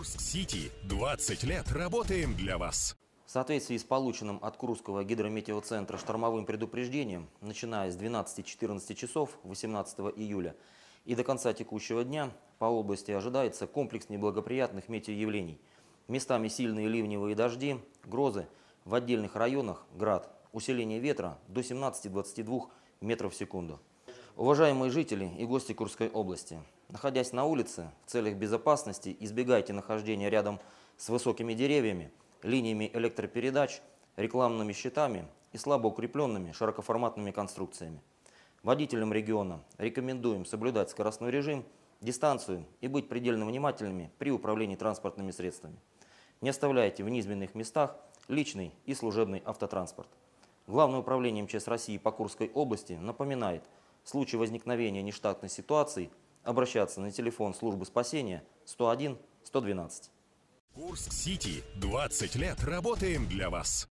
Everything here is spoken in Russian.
Курск-Сити. 20 лет работаем для вас. В соответствии с полученным от Курского гидрометеоцентра штормовым предупреждением, начиная с 12-14 часов 18 июля и до конца текущего дня по области ожидается комплекс неблагоприятных метеоявлений. Местами сильные ливневые дожди, грозы, в отдельных районах град, усиление ветра до 17-22 метров в секунду. Уважаемые жители и гости Курской области, находясь на улице, в целях безопасности избегайте нахождения рядом с высокими деревьями, линиями электропередач, рекламными щитами и слабо укрепленными широкоформатными конструкциями. Водителям региона рекомендуем соблюдать скоростной режим, дистанцию и быть предельно внимательными при управлении транспортными средствами. Не оставляйте в низменных местах личный и служебный автотранспорт. Главное управление МЧС России по Курской области напоминает – в случае возникновения нештатной ситуации обращаться на телефон службы спасения 101 112. Курск-Сити. 20 лет работаем для вас.